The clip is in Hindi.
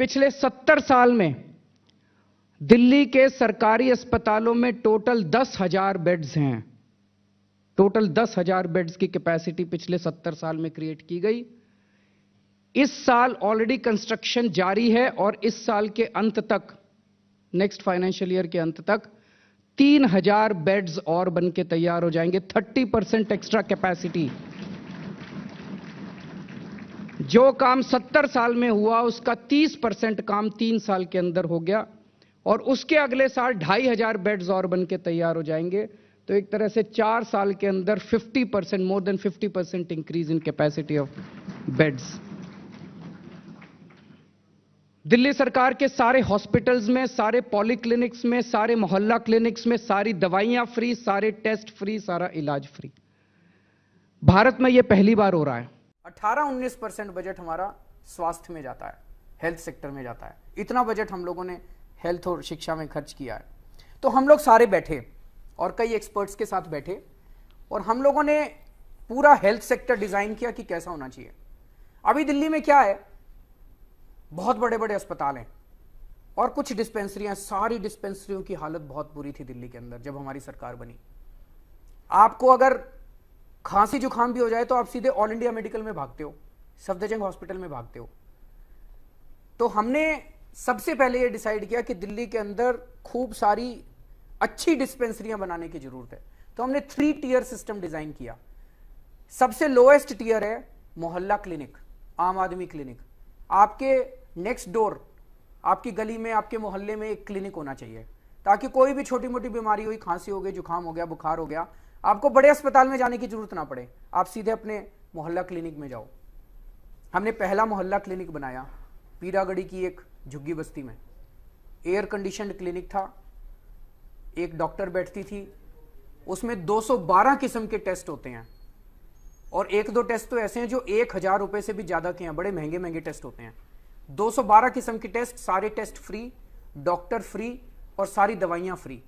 पिछले सत्तर साल में दिल्ली के सरकारी अस्पतालों में टोटल दस हजार बेड्स हैं टोटल दस हजार बेड्स की कैपेसिटी पिछले सत्तर साल में क्रिएट की गई इस साल ऑलरेडी कंस्ट्रक्शन जारी है और इस साल के अंत तक नेक्स्ट फाइनेंशियल ईयर के अंत तक तीन हजार बेड्स और बनके तैयार हो जाएंगे थर्टी परसेंट एक्स्ट्रा कैपेसिटी जो काम 70 साल में हुआ उसका 30 परसेंट काम तीन साल के अंदर हो गया और उसके अगले साल ढाई हजार बेड्स और बन के तैयार हो जाएंगे तो एक तरह से चार साल के अंदर 50 percent more than 50 percent increase in capacity of beds Delhi सरकार के सारे हॉस्पिटल्स में सारे पॉलीक्लिनिक्स में सारे मोहल्ला क्लिनिक्स में सारी दवाइयां फ्री सारे टेस्ट फ्री सारा इलाज फ्री भारत में यह पहली बार हो रहा है 18 19 परसेंट बजट हमारा स्वास्थ्य में जाता है हेल्थ सेक्टर में जाता है इतना बजट हम लोगों ने हेल्थ और शिक्षा में खर्च किया है तो हम लोग सारे बैठे और कई एक्सपर्ट्स के साथ बैठे और हम लोगों ने पूरा हेल्थ सेक्टर डिज़ाइन किया कि कैसा होना चाहिए अभी दिल्ली में क्या है बहुत बड़े बड़े अस्पताल हैं और कुछ डिस्पेंसरियां सारी डिस्पेंसरियों की हालत बहुत बुरी थी दिल्ली के अंदर जब हमारी सरकार बनी आपको अगर खांसी जुकाम भी हो जाए तो आप सीधे ऑल इंडिया मेडिकल में भागते हो सफदरजंग हॉस्पिटल में भागते हो तो हमने सबसे पहले ये डिसाइड किया कि दिल्ली के अंदर खूब सारी अच्छी डिस्पेंसरियां बनाने की जरूरत है तो हमने थ्री टीयर सिस्टम डिजाइन किया सबसे लोएस्ट टीयर है मोहल्ला क्लिनिक आम आदमी क्लिनिक आपके नेक्स्ट डोर आपकी गली में आपके मोहल्ले में एक क्लिनिक होना चाहिए ताकि कोई भी छोटी मोटी बीमारी हुई खांसी हो गई जुकाम हो गया बुखार हो गया आपको बड़े अस्पताल में जाने की जरूरत ना पड़े आप सीधे अपने मोहल्ला क्लिनिक में जाओ हमने पहला मोहल्ला क्लिनिक बनाया पीरागढ़ी की एक झुग्गी बस्ती में एयर कंडीशनड क्लिनिक था एक डॉक्टर बैठती थी उसमें 212 किस्म के टेस्ट होते हैं और एक दो टेस्ट तो ऐसे हैं जो एक हजार रुपये से भी ज़्यादा के हैं बड़े महंगे महंगे टेस्ट होते हैं 212 किस्म के टेस्ट सारे टेस्ट फ्री डॉक्टर फ्री और सारी दवाइयाँ फ्री